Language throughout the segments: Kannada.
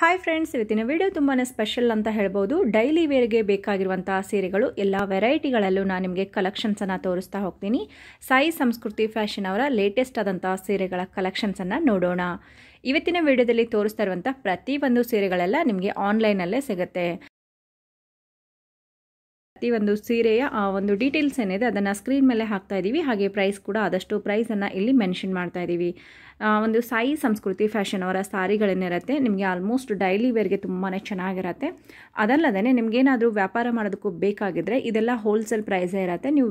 ಹಾಯ್ ಫ್ರೆಂಡ್ಸ್ ಇವತ್ತಿನ ವಿಡಿಯೋ ತುಂಬಾ ಸ್ಪೆಷಲ್ ಅಂತ ಹೇಳ್ಬೋದು ಡೈಲಿ ವೇರ್ಗೆ ಬೇಕಾಗಿರುವಂತಹ ಸೀರೆಗಳು ಎಲ್ಲ ವೆರೈಟಿಗಳಲ್ಲೂ ನಾನು ನಿಮಗೆ ಅನ್ನ ತೋರಿಸ್ತಾ ಹೋಗ್ತೀನಿ ಸಾಯಿ ಸಂಸ್ಕೃತಿ ಫ್ಯಾಷನ್ ಅವರ ಲೇಟೆಸ್ಟ್ ಆದಂತಹ ಸೀರೆಗಳ ಅನ್ನ ನೋಡೋಣ ಇವತ್ತಿನ ವಿಡಿಯೋದಲ್ಲಿ ತೋರಿಸ್ತಾ ಪ್ರತಿ ಪ್ರತಿಯೊಂದು ಸೀರೆಗಳೆಲ್ಲ ನಿಮಗೆ ಆನ್ಲೈನಲ್ಲೇ ಸಿಗುತ್ತೆ ಪ್ರತಿ ಒಂದು ಸೀರೆಯ ಒಂದು ಡೀಟೇಲ್ಸ್ ಏನಿದೆ ಅದನ್ನು ಸ್ಕ್ರೀನ್ ಮೇಲೆ ಹಾಕ್ತಾ ಇದ್ದೀವಿ ಹಾಗೆ ಪ್ರೈಸ್ ಕೂಡ ಆದಷ್ಟು ಪ್ರೈಸನ್ನು ಇಲ್ಲಿ ಮೆನ್ಷನ್ ಮಾಡ್ತಾ ಇದ್ದೀವಿ ಒಂದು ಸಾಯಿ ಸಂಸ್ಕೃತಿ ಫ್ಯಾಷನ್ ಅವರ ಸಾರಿಗಳೇನಿರುತ್ತೆ ನಿಮಗೆ ಆಲ್ಮೋಸ್ಟ್ ಡೈಲಿ ವೇರ್ಗೆ ತುಂಬಾ ಚೆನ್ನಾಗಿರುತ್ತೆ ಅದಲ್ಲದೆ ನಿಮಗೇನಾದರೂ ವ್ಯಾಪಾರ ಮಾಡೋದಕ್ಕೂ ಬೇಕಾಗಿದ್ದರೆ ಇದೆಲ್ಲ ಹೋಲ್ಸೇಲ್ ಪ್ರೈಸೇ ಇರುತ್ತೆ ನೀವು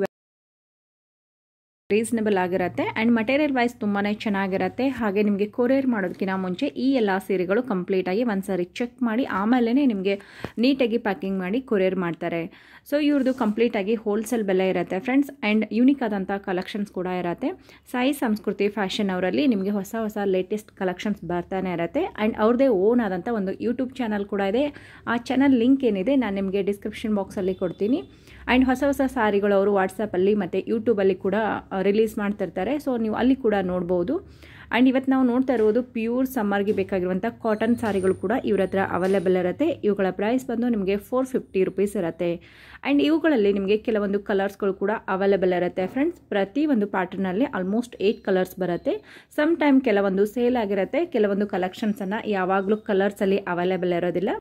ರೀಸನೇಬಲ್ ಆಗಿರುತ್ತೆ ಆ್ಯಂಡ್ ಮಟೀರಿಯಲ್ ವೈಸ್ ತುಂಬಾ ಚೆನ್ನಾಗಿರುತ್ತೆ ಹಾಗೆ ನಿಮಗೆ ಕೊರಿಯರ್ ಮಾಡೋದಕ್ಕಿಂತ ಮುಂಚೆ ಈ ಎಲ್ಲ ಸೀರೆಗಳು ಕಂಪ್ಲೀಟಾಗಿ ಒಂದು ಸಾರಿ ಚೆಕ್ ಮಾಡಿ ಆಮೇಲೆ ನಿಮಗೆ ನೀಟಾಗಿ ಪ್ಯಾಕಿಂಗ್ ಮಾಡಿ ಕೊರಿಯರ್ ಮಾಡ್ತಾರೆ ಸೊ ಇವ್ರದ್ದು ಕಂಪ್ಲೀಟಾಗಿ ಹೋಲ್ಸೇಲ್ ಬೆಲೆ ಇರುತ್ತೆ ಫ್ರೆಂಡ್ಸ್ ಆ್ಯಂಡ್ ಯುನಿಕ್ ಆದಂಥ ಕಲೆಕ್ಷನ್ಸ್ ಕೂಡ ಇರುತ್ತೆ ಸಾಯಿ ಸಂಸ್ಕೃತಿ ಫ್ಯಾಷನ್ ಅವರಲ್ಲಿ ನಿಮಗೆ ಹೊಸ ಹೊಸ ಲೇಟೆಸ್ಟ್ ಕಲೆಕ್ಷನ್ಸ್ ಬರ್ತಾನೆ ಇರುತ್ತೆ ಆ್ಯಂಡ್ ಅವ್ರದ್ದೇ ಓನ್ ಆದಂಥ ಒಂದು ಯೂಟ್ಯೂಬ್ ಚಾನಲ್ ಕೂಡ ಇದೆ ಆ ಚಾನಲ್ ಲಿಂಕ್ ಏನಿದೆ ನಾನು ನಿಮಗೆ ಡಿಸ್ಕ್ರಿಪ್ಷನ್ ಬಾಕ್ಸಲ್ಲಿ ಕೊಡ್ತೀನಿ ಆ್ಯಂಡ್ ಹೊಸ ಹೊಸ ಸಾರಿಗಳು ಅವರು ವಾಟ್ಸಪ್ಪಲ್ಲಿ ಮತ್ತು ಯೂಟ್ಯೂಬಲ್ಲಿ ಕೂಡ ರಿಲೀಸ್ ಮಾಡ್ತಿರ್ತಾರೆ ಸೊ ನೀವು ಅಲ್ಲಿ ಕೂಡ ನೋಡ್ಬೋದು ಆ್ಯಂಡ್ ಇವತ್ತು ನಾವು ನೋಡ್ತಾ ಇರೋದು ಪ್ಯೂರ್ ಸಮ್ಮರ್ಗೆ ಬೇಕಾಗಿರುವಂಥ ಕಾಟನ್ ಸಾರಿಗಳು ಕೂಡ ಇವ್ರ ಹತ್ರ ಅವೈಲೇಬಲ್ ಇರುತ್ತೆ ಇವುಗಳ ಪ್ರೈಸ್ ಬಂದು ನಿಮಗೆ ಫೋರ್ ಫಿಫ್ಟಿ ರುಪೀಸ್ ಇರುತ್ತೆ ಆ್ಯಂಡ್ ಇವುಗಳಲ್ಲಿ ನಿಮಗೆ ಕೆಲವೊಂದು ಕಲರ್ಸ್ಗಳು ಕೂಡ ಅವೈಲೇಬಲ್ ಇರುತ್ತೆ ಫ್ರೆಂಡ್ಸ್ ಪ್ರತಿ ಒಂದು ಪ್ಯಾಟರ್ನಲ್ಲಿ ಆಲ್ಮೋಸ್ಟ್ ಏಯ್ಟ್ ಕಲರ್ಸ್ ಬರುತ್ತೆ ಸಮ್ ಟೈಮ್ ಕೆಲವೊಂದು ಸೇಲ್ ಆಗಿರುತ್ತೆ ಕೆಲವೊಂದು ಕಲೆಕ್ಷನ್ಸನ್ನು ಯಾವಾಗಲೂ ಕಲರ್ಸಲ್ಲಿ ಅವೈಲೇಬಲ್ ಇರೋದಿಲ್ಲ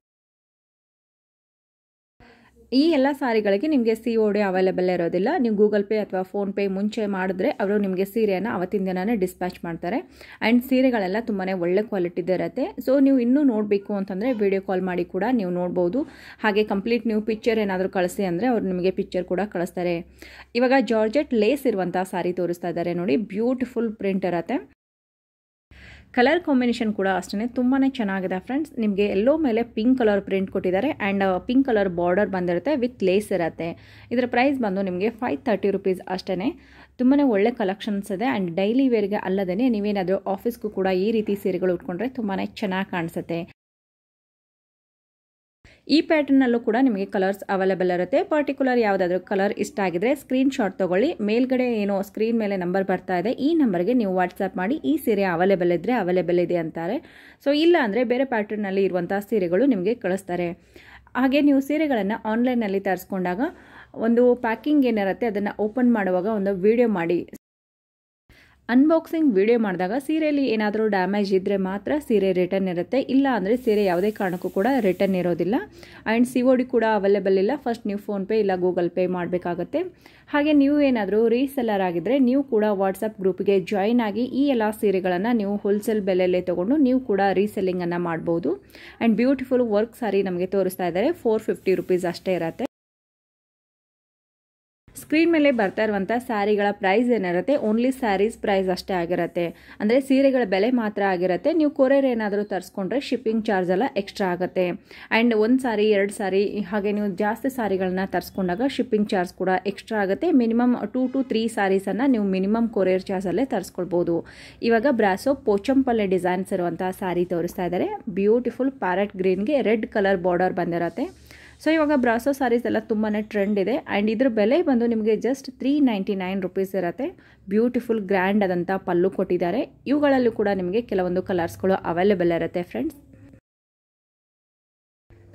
ಈ ಎಲ್ಲ ಸಾರಿಗಳಿಗೆ ನಿಮಗೆ ಸಿ ಓ ಡಿ ಅವೈಲೇಬಲ್ ಇರೋದಿಲ್ಲ ನೀವು ಗೂಗಲ್ ಪೇ ಅಥವಾ ಫೋನ್ಪೇ ಮುಂಚೆ ಮಾಡಿದ್ರೆ ಅವರು ನಿಮಗೆ ಸೀರೆಯನ್ನು ಅವತ್ತಿನ ದಿನನೇ ಡಿಸ್ಪ್ಯಾಚ್ ಮಾಡ್ತಾರೆ ಆ್ಯಂಡ್ ಸೀರೆಗಳೆಲ್ಲ ತುಂಬಾ ಒಳ್ಳೆ ಕ್ವಾಲಿಟಿದೇ ಇರುತ್ತೆ ಸೊ ನೀವು ಇನ್ನೂ ನೋಡಬೇಕು ಅಂತಂದರೆ ವಿಡಿಯೋ ಕಾಲ್ ಮಾಡಿ ಕೂಡ ನೀವು ನೋಡ್ಬೋದು ಹಾಗೆ ಕಂಪ್ಲೀಟ್ ನೀವು ಪಿಕ್ಚರ್ ಏನಾದರೂ ಕಳಿಸಿ ಅಂದರೆ ಅವರು ನಿಮಗೆ ಪಿಕ್ಚರ್ ಕೂಡ ಕಳಿಸ್ತಾರೆ ಇವಾಗ ಜಾರ್ಜೆಟ್ ಲೇಸ್ ಇರುವಂಥ ಸಾರಿ ತೋರಿಸ್ತಾ ಇದ್ದಾರೆ ನೋಡಿ ಬ್ಯೂಟಿಫುಲ್ ಪ್ರಿಂಟ್ ಇರುತ್ತೆ ಕಲರ್ ಕಾಂಬಿನೇಷನ್ ಕೂಡ ಅಷ್ಟೇ ತುಂಬಾ ಚೆನ್ನಾಗಿದೆ ಫ್ರೆಂಡ್ಸ್ ನಿಮಗೆ ಎಲ್ಲೋ ಮೇಲೆ ಪಿಂಕ್ ಕಲರ್ ಪ್ರಿಂಟ್ ಕೊಟ್ಟಿದ್ದಾರೆ ಆ್ಯಂಡ್ ಪಿಂಕ್ ಕಲರ್ ಬಾರ್ಡರ್ ಬಂದಿರುತ್ತೆ ವಿತ್ ಲೇಸ್ ಇರುತ್ತೆ ಇದರ ಪ್ರೈಸ್ ಬಂದು ನಿಮಗೆ ಫೈವ್ ತರ್ಟಿ ರುಪೀಸ್ ಅಷ್ಟೇ ತುಂಬಾ ಒಳ್ಳೆ ಕಲೆಕ್ಷನ್ಸ್ ಇದೆ ಆ್ಯಂಡ್ ಡೈಲಿ ವೇರ್ಗೆ ಅಲ್ಲದೇ ನೀವೇನಾದರೂ ಆಫೀಸ್ಗೂ ಕೂಡ ಈ ರೀತಿ ಸೀರೆಗಳು ಉಟ್ಕೊಂಡ್ರೆ ತುಂಬಾ ಚೆನ್ನಾಗಿ ಕಾಣಿಸುತ್ತೆ ಈ ಪ್ಯಾಟರ್ನಲ್ಲೂ ಕೂಡ ನಿಮಗೆ ಕಲರ್ಸ್ ಅವೈಲೇಬಲ್ ಇರುತ್ತೆ ಪರ್ಟಿಕ್ಯುಲರ್ ಯಾವುದಾದ್ರೂ ಕಲರ್ ಇಷ್ಟ ಆಗಿದ್ರೆ ಸ್ಕ್ರೀನ್ ಶಾಟ್ ತೊಗೊಳ್ಳಿ ಮೇಲ್ಗಡೆ ಏನೋ ಸ್ಕ್ರೀನ್ ಮೇಲೆ ನಂಬರ್ ಬರ್ತಾ ಇದೆ ಈ ನಂಬರ್ಗೆ ನೀವು ವಾಟ್ಸಪ್ ಮಾಡಿ ಈ ಸೀರೆ ಅವೈಲೇಬಲ್ ಇದ್ದರೆ ಅವೈಲೇಬಲ್ ಇದೆ ಅಂತಾರೆ ಸೊ ಇಲ್ಲ ಅಂದರೆ ಬೇರೆ ಪ್ಯಾಟರ್ನಲ್ಲಿ ಇರುವಂಥ ಸೀರೆಗಳು ನಿಮಗೆ ಕಳಿಸ್ತಾರೆ ಹಾಗೆ ನೀವು ಸೀರೆಗಳನ್ನು ಆನ್ಲೈನಲ್ಲಿ ತರಿಸ್ಕೊಂಡಾಗ ಒಂದು ಪ್ಯಾಕಿಂಗ್ ಏನಿರುತ್ತೆ ಅದನ್ನು ಓಪನ್ ಮಾಡುವಾಗ ಒಂದು ವಿಡಿಯೋ ಮಾಡಿ ಅನ್ಬಾಕ್ಸಿಂಗ್ ವಿಡಿಯೋ ಮಾಡಿದಾಗ ಸೀರೆಯಲ್ಲಿ ಏನಾದರೂ ಡ್ಯಾಮೇಜ್ ಇದ್ದರೆ ಮಾತ್ರ ಸೀರೆ ರಿಟರ್ನ್ ಇರುತ್ತೆ ಇಲ್ಲ ಅಂದರೆ ಸೀರೆ ಯಾವುದೇ ಕಾರಣಕ್ಕೂ ಕೂಡ ರಿಟರ್ನ್ ಇರೋದಿಲ್ಲ ಆ್ಯಂಡ್ ಸಿ ಒ ಡಿ ಕೂಡ ಅವೈಲೇಬಲ್ ಇಲ್ಲ ಫಸ್ಟ್ ನೀವು ಫೋನ್ಪೇ ಇಲ್ಲ ಗೂಗಲ್ ಪೇ ಮಾಡಬೇಕಾಗತ್ತೆ ಹಾಗೆ ನೀವು ಏನಾದರೂ ರೀಸೆಲ್ಲರ್ ಆಗಿದ್ದರೆ ನೀವು ಕೂಡ ವಾಟ್ಸಪ್ ಗ್ರೂಪ್ಗೆ ಜಾಯಿನ್ ಆಗಿ ಈ ಎಲ್ಲ ಸೀರೆಗಳನ್ನು ನೀವು ಹೋಲ್ಸೇಲ್ ಬೆಲೆಯಲ್ಲೇ ತೊಗೊಂಡು ನೀವು ಕೂಡ ರೀಸೆಲ್ಲಿಂಗನ್ನು ಮಾಡ್ಬೋದು ಆ್ಯಂಡ್ ಬ್ಯೂಟಿಫುಲ್ ವರ್ಕ್ ಸಾರಿ ನಮಗೆ ತೋರಿಸ್ತಾ ಇದ್ದಾರೆ ಫೋರ್ ಫಿಫ್ಟಿ ರುಪೀಸ್ ಅಷ್ಟೇ ಇರುತ್ತೆ ಸ್ಕ್ರೀನ್ ಮೇಲೆ ಬರ್ತಾ ಇರುವಂಥ ಸ್ಯಾರಿಗಳ ಪ್ರೈಸ್ ಏನಿರುತ್ತೆ ಓನ್ಲಿ ಸ್ಯಾರೀಸ್ ಪ್ರೈಸ್ ಅಷ್ಟೇ ಆಗಿರುತ್ತೆ ಅಂದರೆ ಸೀರೆಗಳ ಬೆಲೆ ಮಾತ್ರ ಆಗಿರುತ್ತೆ ನೀವು ಕೊರಿಯರ್ ಏನಾದರೂ ತರಿಸ್ಕೊಂಡ್ರೆ ಶಿಪ್ಪಿಂಗ್ ಚಾರ್ಜ್ ಎಲ್ಲ ಎಕ್ಸ್ಟ್ರಾ ಆಗುತ್ತೆ ಆ್ಯಂಡ್ ಒಂದು ಸಾರಿ ಎರಡು ಸಾರಿ ಹಾಗೆ ನೀವು ಜಾಸ್ತಿ ಸಾರಿಗಳನ್ನ ತರಿಸ್ಕೊಂಡಾಗ ಶಿಪ್ಪಿಂಗ್ ಚಾರ್ಜ್ ಕೂಡ ಎಕ್ಸ್ಟ್ರಾ ಆಗುತ್ತೆ ಮಿನಿಮಮ್ ಟೂ ಟು ತ್ರೀ ಸಾರೀಸನ್ನು ನೀವು ಮಿನಿಮಮ್ ಕೊರಿಯರ್ ಚಾರ್ಜಲ್ಲೇ ತರಿಸ್ಕೊಳ್ಬೋದು ಇವಾಗ ಬ್ರಾಸೋ ಪೋಚಂಪಲ್ಲೆ ಡಿಸೈನ್ಸ್ ಇರುವಂಥ ಸ್ಯಾರಿ ತೋರಿಸ್ತಾ ಇದ್ದಾರೆ ಬ್ಯೂಟಿಫುಲ್ ಪ್ಯಾರಟ್ ಗ್ರೀನ್ಗೆ ರೆಡ್ ಕಲರ್ ಬಾರ್ಡರ್ ಬಂದಿರುತ್ತೆ ಸೊ ಇವಾಗ ಬ್ರಾಸೋ ಸಾರೀಸ್ ಎಲ್ಲ ತುಂಬಾ ಟ್ರೆಂಡ್ ಇದೆ ಆ್ಯಂಡ್ ಇದ್ರ ಬೆಲೆ ಬಂದು ನಿಮಗೆ just three ninety nine rupees ಇರುತ್ತೆ ಬ್ಯೂಟಿಫುಲ್ ಗ್ರ್ಯಾಂಡ್ ಆದಂಥ ಪಲ್ಲು ಕೊಟ್ಟಿದ್ದಾರೆ ಇವುಗಳಲ್ಲೂ ಕೂಡ ನಿಮಗೆ ಕೆಲವೊಂದು ಕಲರ್ಸ್ಗಳು ಅವೈಲೇಬಲ್ ಇರುತ್ತೆ ಫ್ರೆಂಡ್ಸ್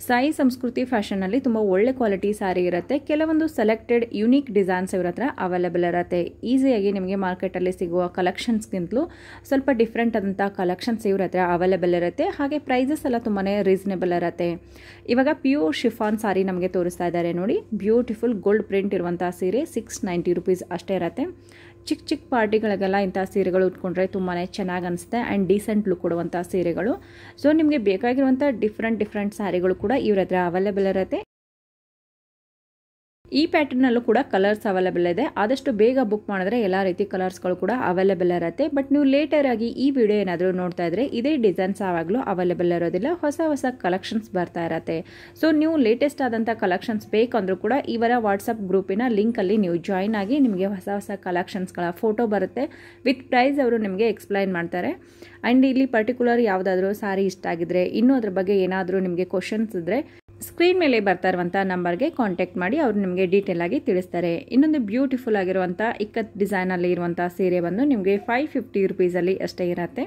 ಸಾಯಿ ಸಂಸ್ಕೃತಿ ಫ್ಯಾಷನ್ನಲ್ಲಿ ತುಂಬ ಒಳ್ಳೆ ಕ್ವಾಲಿಟಿ ಸಾರಿ ಇರುತ್ತೆ ಕೆಲವೊಂದು ಸೆಲೆಕ್ಟೆಡ್ ಯುನೀಕ್ ಡಿಸೈನ್ಸ್ ಇವ್ರ ಹತ್ರ ಅವೈಲೇಬಲ್ ಇರುತ್ತೆ ಈಸಿಯಾಗಿ ನಿಮಗೆ ಮಾರ್ಕೆಟಲ್ಲಿ ಸಿಗುವ ಕಲೆಕ್ಷನ್ಸ್ಗಿಂತಲೂ ಸ್ವಲ್ಪ ಡಿಫ್ರೆಂಟ್ ಆದಂಥ ಕಲೆಕ್ಷನ್ಸ್ ಇವ್ರ ಹತ್ರ ಅವೈಲೇಬಲ್ ಇರುತ್ತೆ ಹಾಗೆ ಪ್ರೈಸಸ್ ಎಲ್ಲ ತುಂಬಾ ರೀಸನೇಬಲ್ ಇರುತ್ತೆ ಇವಾಗ ಪ್ಯೂರ್ ಶಿಫಾನ್ ಸಾರಿ ನಮಗೆ ತೋರಿಸ್ತಾ ಇದ್ದಾರೆ ನೋಡಿ ಬ್ಯೂಟಿಫುಲ್ ಗೋಲ್ಡ್ ಪ್ರಿಂಟ್ ಇರುವಂಥ ಸೀರೆ ಸಿಕ್ಸ್ ನೈಂಟಿ ರುಪೀಸ್ ಅಷ್ಟೇ ಇರುತ್ತೆ ಚಿಕ್ಕ ಚಿಕ್ಕ ಪಾರ್ಟಿಗಳಿಗೆಲ್ಲ ಇಂಥ ಸೀರೆಗಳು ಉಟ್ಕೊಂಡ್ರೆ ತುಂಬಾ ಚೆನ್ನಾಗಿ ಅನಿಸುತ್ತೆ ಆ್ಯಂಡ್ ಡೀಸೆಂಟ್ ಲುಕ್ ಕೊಡುವಂಥ ಸೀರೆಗಳು ಸೊ ನಿಮಗೆ ಬೇಕಾಗಿರುವಂಥ ಡಿಫ್ರೆಂಟ್ ಡಿಫ್ರೆಂಟ್ ಸ್ಯಾರಿಗಳು ಕೂಡ ಇವ್ರ ಹತ್ರ ಅವೈಲೇಬಲ್ ಇರುತ್ತೆ ಈ ಪ್ಯಾಟರ್ನಲ್ಲೂ ಕೂಡ ಕಲರ್ಸ್ ಅವೈಲೇಬಲ್ ಇದೆ ಆದಷ್ಟು ಬೇಗ ಬುಕ್ ಮಾಡಿದ್ರೆ ಎಲ್ಲ ರೀತಿ ಕಲರ್ಸ್ಗಳು ಕೂಡ ಅವೈಲೇಬಲ್ ಇರುತ್ತೆ ಬಟ್ ನೀವು ಲೇಟರ್ ಆಗಿ ಈ ವಿಡಿಯೋ ಏನಾದರೂ ನೋಡ್ತಾ ಇದ್ರೆ ಇದೇ ಡಿಸೈನ್ಸ್ ಯಾವಾಗಲೂ ಅವೈಲೇಬಲ್ ಇರೋದಿಲ್ಲ ಹೊಸ ಹೊಸ ಕಲೆಕ್ಷನ್ಸ್ ಬರ್ತಾ ಇರತ್ತೆ ಸೊ ನೀವು ಲೇಟೆಸ್ಟ್ ಆದಂಥ ಕಲೆಕ್ಷನ್ಸ್ ಬೇಕಂದ್ರೂ ಕೂಡ ಇವರ ವಾಟ್ಸಪ್ ಗ್ರೂಪಿನ ಲಿಂಕಲ್ಲಿ ನೀವು ಜಾಯ್ನ್ ಆಗಿ ನಿಮಗೆ ಹೊಸ ಹೊಸ ಕಲೆಕ್ಷನ್ಸ್ಗಳ ಫೋಟೋ ಬರುತ್ತೆ ವಿತ್ ಪ್ರೈಸ್ ಅವರು ನಿಮಗೆ ಎಕ್ಸ್ಪ್ಲೈನ್ ಮಾಡ್ತಾರೆ ಆ್ಯಂಡ್ ಇಲ್ಲಿ ಪರ್ಟಿಕ್ಯುಲರ್ ಯಾವುದಾದ್ರೂ ಸಾರಿ ಇಷ್ಟ ಆಗಿದ್ರೆ ಇನ್ನೂ ಅದ್ರ ಬಗ್ಗೆ ಏನಾದರೂ ನಿಮಗೆ ಕ್ವಶನ್ಸ್ ಇದ್ದರೆ ಸ್ಕ್ರೀನ್ ಮೇಲೆ ಬರ್ತಾ ಇರುವಂಥ ನಂಬರ್ಗೆ ಕಾಂಟ್ಯಾಕ್ಟ್ ಮಾಡಿ ಅವರು ನಿಮಗೆ ಡೀಟೇಲ್ ಆಗಿ ತಿಳಿಸ್ತಾರೆ ಇನ್ನೊಂದು ಬ್ಯೂಟಿಫುಲ್ ಆಗಿರುವಂಥ ಇಕ್ಕತ್ ಡಿಸೈನಲ್ಲಿ ಇರುವಂಥ ಸೀರೆ ಬಂದು ನಿಮಗೆ ಫೈವ್ ಫಿಫ್ಟಿ ರುಪೀಸಲ್ಲಿ ಅಷ್ಟೇ ಇರುತ್ತೆ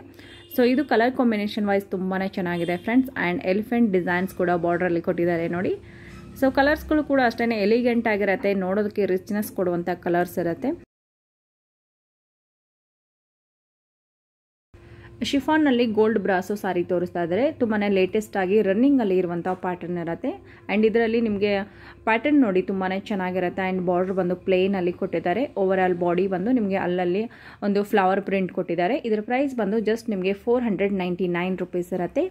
ಸೊ ಇದು ಕಲರ್ ಕಾಂಬಿನೇಷನ್ ವೈಸ್ ತುಂಬಾ ಚೆನ್ನಾಗಿದೆ ಫ್ರೆಂಡ್ಸ್ ಆ್ಯಂಡ್ ಎಲಿಫೆಂಟ್ ಡಿಸೈನ್ಸ್ ಕೂಡ ಬಾರ್ಡ್ರಲ್ಲಿ ಕೊಟ್ಟಿದ್ದಾರೆ ನೋಡಿ ಸೊ ಕಲರ್ಸ್ಗಳು ಕೂಡ ಅಷ್ಟೇ ಎಲಿಗೆಂಟ್ ಆಗಿರುತ್ತೆ ನೋಡೋದಕ್ಕೆ ರಿಚ್ನೆಸ್ ಕೊಡುವಂಥ ಕಲರ್ಸ್ ಇರುತ್ತೆ ಅಲ್ಲಿ ಗೋಲ್ಡ್ ಬ್ರಾಸು ಸಾರಿ ತೋರಿಸ್ತಾ ಇದ್ದಾರೆ ತುಂಬಾ ಲೇಟೆಸ್ಟ್ ಆಗಿ ರನ್ನಿಂಗಲ್ಲಿ ಇರುವಂಥ ಪ್ಯಾಟರ್ನ್ ಇರುತ್ತೆ ಆ್ಯಂಡ್ ಇದರಲ್ಲಿ ನಿಮಗೆ ಪ್ಯಾಟರ್ನ್ ನೋಡಿ ತುಂಬಾ ಚೆನ್ನಾಗಿರುತ್ತೆ ಆ್ಯಂಡ್ ಬಾರ್ಡರ್ ಬಂದು ಪ್ಲೇನಲ್ಲಿ ಕೊಟ್ಟಿದ್ದಾರೆ ಓವರ್ ಆಲ್ ಬಾಡಿ ಬಂದು ನಿಮಗೆ ಅಲ್ಲಲ್ಲಿ ಒಂದು ಫ್ಲವರ್ ಪ್ರಿಂಟ್ ಕೊಟ್ಟಿದ್ದಾರೆ ಇದರ ಪ್ರೈಸ್ ಬಂದು ಜಸ್ಟ್ ನಿಮಗೆ four hundred ninety nine rupees ಇರುತ್ತೆ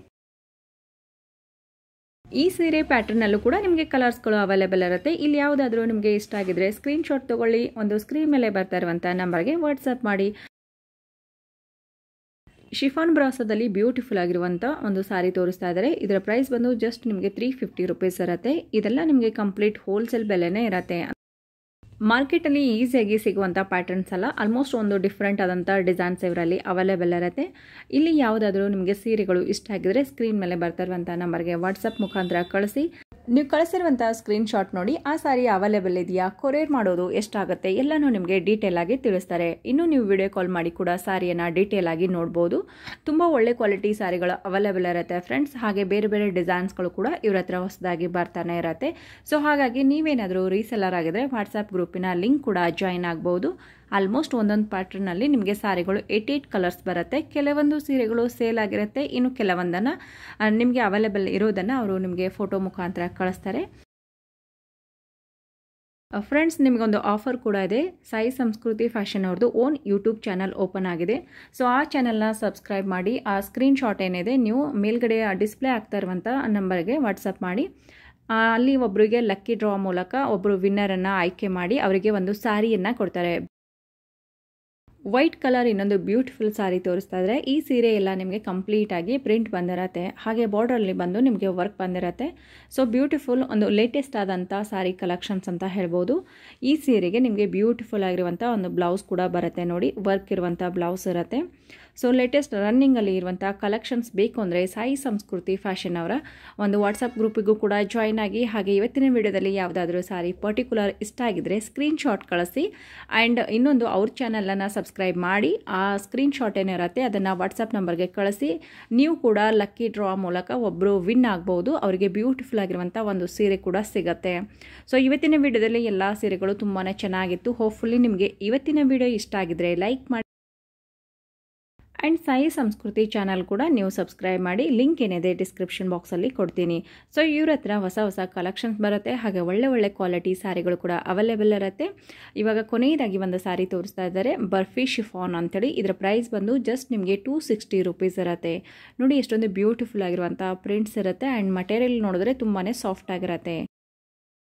ಈ ಸೀರೆ ಪ್ಯಾಟರ್ನಲ್ಲೂ ಕೂಡ ನಿಮಗೆ ಕಲರ್ಸ್ಗಳು ಅವೈಲೇಬಲ್ ಇರುತ್ತೆ ಇಲ್ಲಿ ಯಾವುದಾದ್ರೂ ನಿಮಗೆ ಇಷ್ಟ ಆಗಿದ್ರೆ ಶಾಟ್ ತೊಗೊಳ್ಳಿ ಒಂದು ಸ್ಕ್ರೀನ್ ಮೇಲೆ ಬರ್ತಾ ಇರುವಂಥ ನಂಬರ್ಗೆ ವಾಟ್ಸಪ್ ಮಾಡಿ ಶಿಫಾನ್ ಬ್ರಾಸದಲ್ಲಿ ಬ್ಯೂಟಿಫುಲ್ ಆಗಿರುವಂಥ ಒಂದು ಸಾರಿ ತೋರಿಸ್ತಾ ಇದ್ದಾರೆ ಇದರ ಪ್ರೈಸ್ ಬಂದು ಜಸ್ಟ್ ನಿಮಗೆ ತ್ರೀ ಫಿಫ್ಟಿ ರುಪೀಸ್ ಇರುತ್ತೆ ಇದೆಲ್ಲ ನಿಮಗೆ ಕಂಪ್ಲೀಟ್ ಹೋಲ್ಸೇಲ್ ಬೆಲೆನೇ ಇರುತ್ತೆ ಮಾರ್ಕೆಟಲ್ಲಿ ಈಸಿಯಾಗಿ ಸಿಗುವಂಥ ಪ್ಯಾಟರ್ನ್ಸ್ ಅಲ್ಲ ಆಲ್ಮೋಸ್ಟ್ ಒಂದು ಡಿಫ್ರೆಂಟ್ ಆದಂಥ ಡಿಸೈನ್ಸ್ ಇವರಲ್ಲಿ ಅವೈಲೇಬಲ್ ಇರುತ್ತೆ ಇಲ್ಲಿ ಯಾವುದಾದ್ರೂ ನಿಮಗೆ ಸೀರೆಗಳು ಇಷ್ಟ ಆಗಿದ್ರೆ ಸ್ಕ್ರೀನ್ ಮೇಲೆ ಬರ್ತಾ ಇರುವಂಥ ನಂಬರ್ಗೆ ವಾಟ್ಸಪ್ ಮುಖಾಂತರ ಕಳಿಸಿ ನೀವು ಕಳಿಸಿರುವಂಥ ಸ್ಕ್ರೀನ್ಶಾಟ್ ನೋಡಿ ಆ ಸಾರಿ ಅವೈಲೇಬಲ್ ಇದೆಯಾ ಕೊರಿಯರ್ ಮಾಡೋದು ಎಷ್ಟಾಗುತ್ತೆ ಎಲ್ಲನೂ ನಿಮಗೆ ಡೀಟೇಲ್ ಆಗಿ ತಿಳಿಸ್ತಾರೆ ಇನ್ನೂ ನೀವು ವಿಡಿಯೋ ಕಾಲ್ ಮಾಡಿ ಕೂಡ ಸಾರಿಯನ್ನು ಡೀಟೇಲ್ ಆಗಿ ನೋಡ್ಬೋದು ತುಂಬ ಒಳ್ಳೆ ಕ್ವಾಲಿಟಿ ಸಾರಿಗಳು ಅವೈಲೇಬಲ್ ಇರುತ್ತೆ ಫ್ರೆಂಡ್ಸ್ ಹಾಗೆ ಬೇರೆ ಬೇರೆ ಡಿಸೈನ್ಸ್ಗಳು ಕೂಡ ಇವ್ರ ಹತ್ರ ಹೊಸದಾಗಿ ಬರ್ತಾನೆ ಇರುತ್ತೆ ಸೊ ಹಾಗಾಗಿ ನೀವೇನಾದರೂ ರೀಸೆಲ್ಲರ್ ಆಗಿದ್ರೆ ವಾಟ್ಸಪ್ ಗ್ರೂಪಿನ ಲಿಂಕ್ ಕೂಡ ಜಾಯಿನ್ ಆಗ್ಬೋದು ಆಲ್ಮೋಸ್ಟ್ ಒಂದೊಂದು ಪ್ಯಾಟ್ರನಲ್ಲಿ ನಿಮಗೆ ಸಾರಿಗಳು ಏಟ್ ಏಯ್ಟ್ ಕಲರ್ಸ್ ಬರುತ್ತೆ ಕೆಲವೊಂದು ಸೀರೆಗಳು ಸೇಲ್ ಆಗಿರುತ್ತೆ ಇನ್ನು ಕೆಲವೊಂದನ್ನು ನಿಮಗೆ ಅವೈಲೇಬಲ್ ಇರೋದನ್ನು ಅವರು ನಿಮಗೆ ಫೋಟೋ ಮುಖಾಂತರ ಕಳಿಸ್ತಾರೆ ಫ್ರೆಂಡ್ಸ್ ನಿಮಗೊಂದು ಆಫರ್ ಕೂಡ ಇದೆ ಸಾಯಿ ಸಂಸ್ಕೃತಿ ಫ್ಯಾಷನ್ ಅವ್ರದ್ದು ಓನ್ ಯೂಟ್ಯೂಬ್ ಚಾನಲ್ ಓಪನ್ ಆಗಿದೆ ಸೊ ಆ ಚಾನಲ್ನ ಸಬ್ಸ್ಕ್ರೈಬ್ ಮಾಡಿ ಆ ಸ್ಕ್ರೀನ್ ಶಾಟ್ ಏನಿದೆ ನೀವು ಮೇಲ್ಗಡೆ ಡಿಸ್ಪ್ಲೇ ಆಗ್ತಾ ಇರುವಂಥ ನಂಬರ್ಗೆ ವಾಟ್ಸಪ್ ಮಾಡಿ ಅಲ್ಲಿ ಒಬ್ಬರಿಗೆ ಲಕ್ಕಿ ಡ್ರಾ ಮೂಲಕ ಒಬ್ಬರು ವಿನ್ನರನ್ನು ಆಯ್ಕೆ ಮಾಡಿ ಅವರಿಗೆ ಒಂದು ಸ್ಯಾರಿಯನ್ನು ಕೊಡ್ತಾರೆ ವೈಟ್ ಕಲರ್ ಇನ್ನೊಂದು ಬ್ಯೂಟಿಫುಲ್ ಸಾರಿ ತೋರಿಸ್ತಾ ಇದ್ರೆ ಈ ಸೀರೆ ಎಲ್ಲ ನಿಮಗೆ ಕಂಪ್ಲೀಟಾಗಿ ಪ್ರಿಂಟ್ ಬಂದಿರತ್ತೆ ಹಾಗೆ ಬಾರ್ಡರಲ್ಲಿ ಬಂದು ನಿಮಗೆ ವರ್ಕ್ ಬಂದಿರತ್ತೆ ಸೊ ಬ್ಯೂಟಿಫುಲ್ ಒಂದು ಲೇಟೆಸ್ಟ್ ಆದಂಥ ಸಾರಿ ಕಲೆಕ್ಷನ್ಸ್ ಅಂತ ಹೇಳ್ಬೋದು ಈ ಸೀರೆಗೆ ನಿಮಗೆ ಬ್ಯೂಟಿಫುಲ್ ಆಗಿರುವಂಥ ಒಂದು ಬ್ಲೌಸ್ ಕೂಡ ಬರುತ್ತೆ ನೋಡಿ ವರ್ಕ್ ಇರುವಂಥ ಬ್ಲೌಸ್ ಇರುತ್ತೆ ಸೊ ಲೇಟೆಸ್ಟ್ ರನ್ನಿಂಗಲ್ಲಿ ಇರುವಂಥ ಕಲೆಕ್ಷನ್ಸ್ ಬೇಕು ಅಂದರೆ ಸಾಯಿ ಸಂಸ್ಕೃತಿ ಫ್ಯಾಷನ್ ಅವರ ಒಂದು ವಾಟ್ಸಪ್ ಗ್ರೂಪಿಗೂ ಕೂಡ ಜಾಯ್ನ್ ಆಗಿ ಹಾಗೆ ಇವತ್ತಿನ ವಿಡಿಯೋದಲ್ಲಿ ಯಾವುದಾದ್ರೂ ಸಾರಿ ಪರ್ಟಿಕ್ಯುಲರ್ ಇಷ್ಟ ಆಗಿದ್ದರೆ ಸ್ಕ್ರೀನ್ಶಾಟ್ ಕಳಿಸಿ ಆ್ಯಂಡ್ ಇನ್ನೊಂದು ಅವ್ರ ಚಾನಲನ್ನು ಸಬ್ಸ್ಕ್ರೈಬ್ ಮಾಡಿ ಆ ಸ್ಕ್ರೀನ್ಶಾಟ್ ಏನಿರುತ್ತೆ ಅದನ್ನು ವಾಟ್ಸಪ್ ನಂಬರ್ಗೆ ಕಳಿಸಿ ನೀವು ಕೂಡ ಲಕ್ಕಿ ಡ್ರಾ ಮೂಲಕ ಒಬ್ಬರು ವಿನ್ ಆಗ್ಬೋದು ಅವರಿಗೆ ಬ್ಯೂಟಿಫುಲ್ ಆಗಿರುವಂಥ ಒಂದು ಸೀರೆ ಕೂಡ ಸಿಗುತ್ತೆ ಸೊ ಇವತ್ತಿನ ವಿಡಿಯೋದಲ್ಲಿ ಎಲ್ಲ ಸೀರೆಗಳು ತುಂಬಾ ಚೆನ್ನಾಗಿತ್ತು ಹೋಪ್ಫುಲ್ಲಿ ನಿಮಗೆ ಇವತ್ತಿನ ವಿಡಿಯೋ ಇಷ್ಟ ಆಗಿದ್ರೆ ಲೈಕ್ ಮಾಡಿ ಆ್ಯಂಡ್ ಸಾಯಿ ಸಂಸ್ಕೃತಿ ಚಾನಲ್ ಕೂಡ ನೀವು ಸಬ್ಸ್ಕ್ರೈಬ್ ಮಾಡಿ ಲಿಂಕ್ ಏನಿದೆ ಡಿಸ್ಕ್ರಿಪ್ಷನ್ ಬಾಕ್ಸಲ್ಲಿ ಕೊಡ್ತೀನಿ ಸೊ ಇವ್ರ ಹತ್ರ ಹೊಸ ಹೊಸ ಕಲೆಕ್ಷನ್ಸ್ ಬರುತ್ತೆ ಹಾಗೆ ಒಳ್ಳೆ ಒಳ್ಳೆ ಕ್ವಾಲಿಟಿ ಸ್ಯಾರಿಗಳು ಕೂಡ ಅವೈಲೇಬಲ್ ಇರುತ್ತೆ ಇವಾಗ ಕೊನೆಯದಾಗಿ ಒಂದು ಸಾರಿ ತೋರಿಸ್ತಾ ಇದ್ದಾರೆ ಬರ್ಫಿ ಶಿಫಾನ್ ಅಂತೇಳಿ ಇದರ ಪ್ರೈಸ್ ಬಂದು ಜಸ್ಟ್ ನಿಮಗೆ ಟೂ ಸಿಕ್ಸ್ಟಿ ರುಪೀಸ್ ಇರುತ್ತೆ ನೋಡಿ ಎಷ್ಟೊಂದು ಬ್ಯೂಟಿಫುಲ್ ಆಗಿರುವಂಥ ಪ್ರಿಂಟ್ಸ್ ಇರುತ್ತೆ ಆ್ಯಂಡ್ ಮಟೀರಿಯಲ್ ನೋಡಿದ್ರೆ ತುಂಬಾ ಸಾಫ್ಟ್ ಆಗಿರುತ್ತೆ